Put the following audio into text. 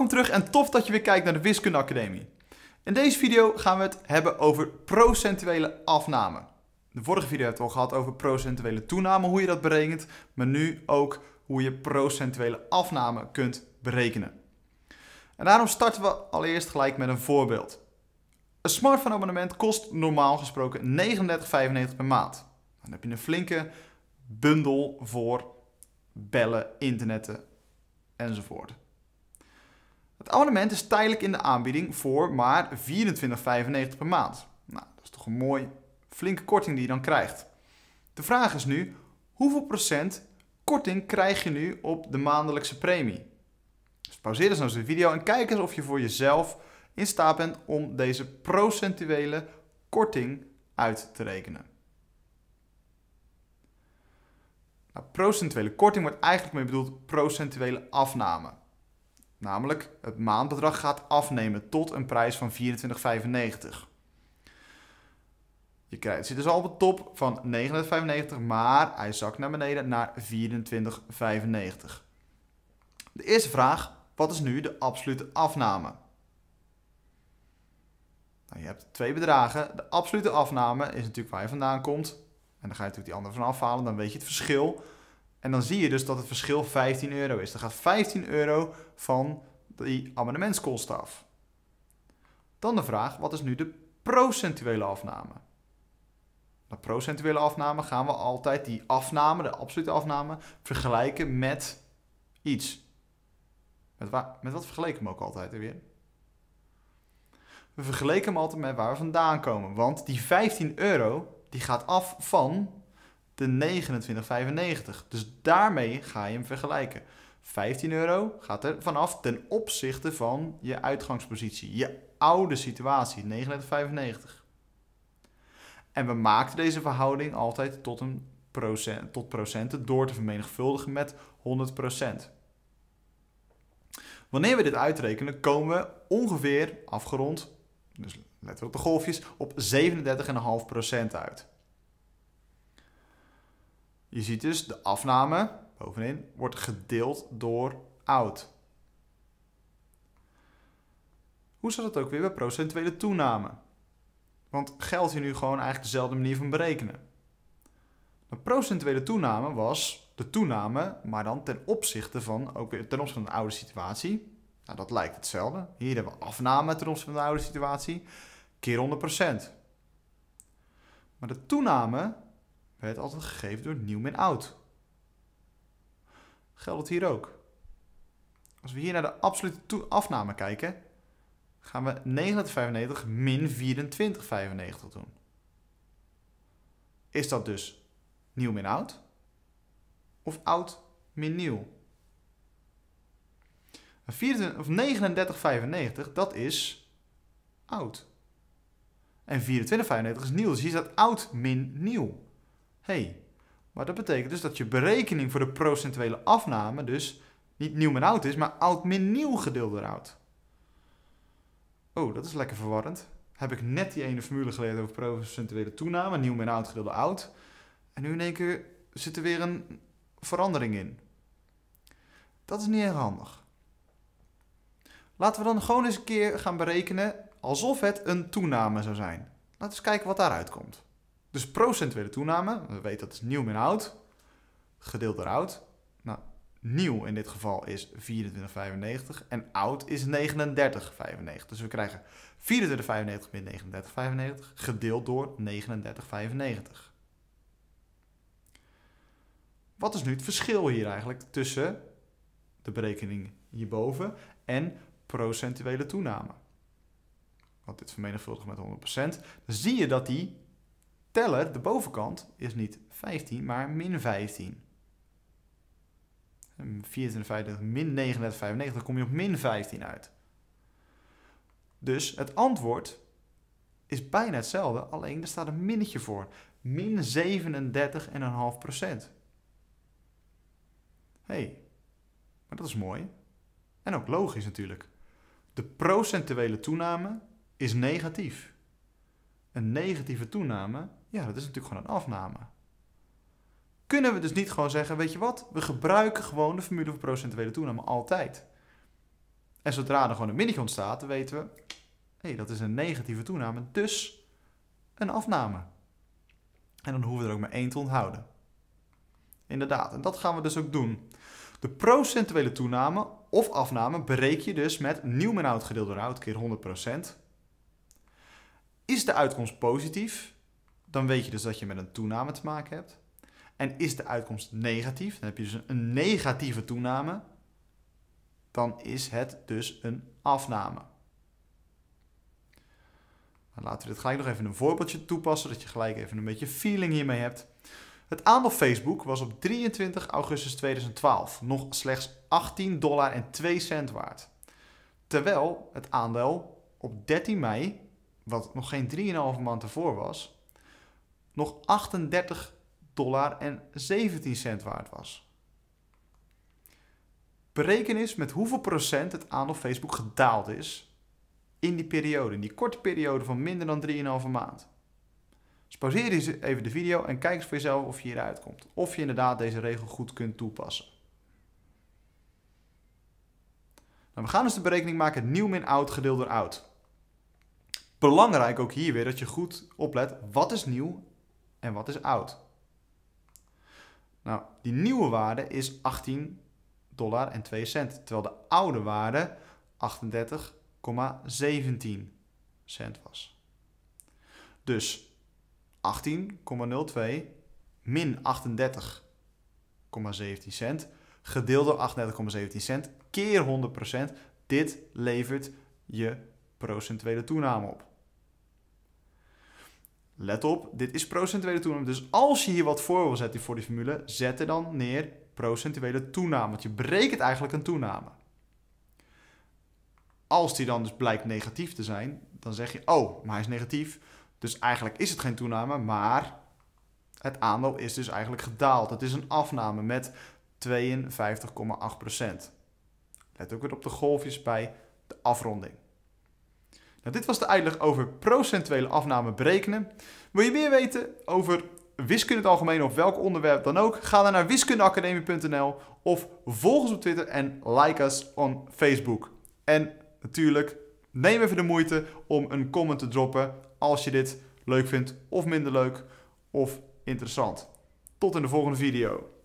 Welkom terug en tof dat je weer kijkt naar de Wiskunde Academie. In deze video gaan we het hebben over procentuele afname. De vorige video hebben we al gehad over procentuele toename, hoe je dat berekent, maar nu ook hoe je procentuele afname kunt berekenen. En daarom starten we allereerst gelijk met een voorbeeld. Een smartphone abonnement kost normaal gesproken 39,95 per maand. Dan heb je een flinke bundel voor bellen, internetten enzovoort. Het abonnement is tijdelijk in de aanbieding voor maar 24,95 per maand. Nou, dat is toch een mooi flinke korting die je dan krijgt. De vraag is nu, hoeveel procent korting krijg je nu op de maandelijkse premie? Dus pauzeer eens nou de video en kijk eens of je voor jezelf in staat bent om deze procentuele korting uit te rekenen. Nou, procentuele korting wordt eigenlijk mee bedoeld procentuele afname. Namelijk, het maandbedrag gaat afnemen tot een prijs van 24,95. Je krijgt, het zit dus al op de top van 99,95, maar hij zakt naar beneden naar 24,95. De eerste vraag, wat is nu de absolute afname? Nou, je hebt twee bedragen. De absolute afname is natuurlijk waar je vandaan komt. En dan ga je natuurlijk die andere van afhalen, dan weet je het verschil. En dan zie je dus dat het verschil 15 euro is. Er gaat 15 euro van die abonnementskosten af. Dan de vraag, wat is nu de procentuele afname? De procentuele afname gaan we altijd die afname, de absolute afname, vergelijken met iets. Met, met wat vergeleken we hem ook altijd weer? We vergelijken hem altijd met waar we vandaan komen. Want die 15 euro, die gaat af van de 29,95. Dus daarmee ga je hem vergelijken. 15 euro gaat er vanaf ten opzichte van je uitgangspositie, je oude situatie, 39,95. En we maken deze verhouding altijd tot, een procent, tot procenten door te vermenigvuldigen met 100%. Wanneer we dit uitrekenen, komen we ongeveer afgerond, dus letten we op de golfjes, op 37,5% uit. Je ziet dus de afname, bovenin, wordt gedeeld door oud. Hoe zat het ook weer bij procentuele toename? Want geld hier nu gewoon eigenlijk dezelfde manier van berekenen. De procentuele toename was de toename, maar dan ten opzichte van, ook weer ten opzichte van de oude situatie. Nou, dat lijkt hetzelfde. Hier hebben we afname ten opzichte van de oude situatie, keer 100%. Maar de toename werd altijd gegeven door nieuw min oud. Geldt het hier ook? Als we hier naar de absolute afname kijken, gaan we 3995 min 2495 doen. Is dat dus nieuw min oud? Of oud min nieuw? of 3995, dat is oud. En 2495 is nieuw, dus hier staat oud min nieuw hey, maar dat betekent dus dat je berekening voor de procentuele afname dus niet nieuw min oud is, maar oud min nieuw gedeeld door oud. Oh, dat is lekker verwarrend. Heb ik net die ene formule geleerd over procentuele toename, nieuw min oud gedeeld door oud. En nu in één keer zit er weer een verandering in. Dat is niet erg handig. Laten we dan gewoon eens een keer gaan berekenen alsof het een toename zou zijn. Laten we eens kijken wat daaruit komt. Dus procentuele toename, we weten dat is nieuw min oud, gedeeld door oud. Nou, nieuw in dit geval is 24,95 en oud is 39,95. Dus we krijgen 24,95 min 39,95 gedeeld door 39,95. Wat is nu het verschil hier eigenlijk tussen de berekening hierboven en procentuele toename? Want dit vermenigvuldigt met 100%. Dan zie je dat die teller, de bovenkant, is niet 15, maar min 15. 24, ehm, min 39, 95, kom je op min 15 uit. Dus het antwoord is bijna hetzelfde, alleen er staat een minnetje voor. Min 37,5 procent. Hé, hey, maar dat is mooi. En ook logisch natuurlijk. De procentuele toename is negatief. Een negatieve toename ja, dat is natuurlijk gewoon een afname. Kunnen we dus niet gewoon zeggen, weet je wat, we gebruiken gewoon de formule voor procentuele toename altijd. En zodra er gewoon een minnetje ontstaat, weten we, hé, hey, dat is een negatieve toename, dus een afname. En dan hoeven we er ook maar één te onthouden. Inderdaad, en dat gaan we dus ook doen. De procentuele toename of afname bereken je dus met nieuw en oud gedeeld door oud keer 100%. Is de uitkomst positief, dan weet je dus dat je met een toename te maken hebt. En is de uitkomst negatief, dan heb je dus een negatieve toename, dan is het dus een afname. Nou, laten we dit gelijk nog even een voorbeeldje toepassen, dat je gelijk even een beetje feeling hiermee hebt. Het aandeel Facebook was op 23 augustus 2012 nog slechts 18 dollar en 2 cent waard. Terwijl het aandeel op 13 mei, wat nog geen 3,5 maand ervoor was, nog 38 dollar en 17 cent waard was. Bereken eens met hoeveel procent het aandeel Facebook gedaald is in die periode, in die korte periode van minder dan 3,5 maand. Dus eens even de video en kijk eens voor jezelf of je hieruit komt. Of je inderdaad deze regel goed kunt toepassen. Nou, we gaan dus de berekening maken nieuw min oud gedeeld door oud. Belangrijk ook hier weer dat je goed oplet wat is nieuw en wat is oud? Nou, die nieuwe waarde is 18 dollar en 2 cent, terwijl de oude waarde 38,17 cent was. Dus 18,02 min 38,17 cent gedeeld door 38,17 cent keer 100%. Dit levert je procentuele toename op. Let op, dit is procentuele toename. Dus als je hier wat voor wil zetten voor die formule, zet er dan neer procentuele toename. Want je berekent eigenlijk een toename. Als die dan dus blijkt negatief te zijn, dan zeg je, oh, maar hij is negatief. Dus eigenlijk is het geen toename, maar het aandeel is dus eigenlijk gedaald. Het is een afname met 52,8%. Let ook weer op de golfjes bij de afronding. Nou, dit was de uitleg over procentuele afname berekenen. Wil je meer weten over wiskunde het algemeen of welk onderwerp dan ook? Ga dan naar wiskundeacademie.nl of volg ons op Twitter en like us op Facebook. En natuurlijk, neem even de moeite om een comment te droppen als je dit leuk vindt of minder leuk of interessant. Tot in de volgende video.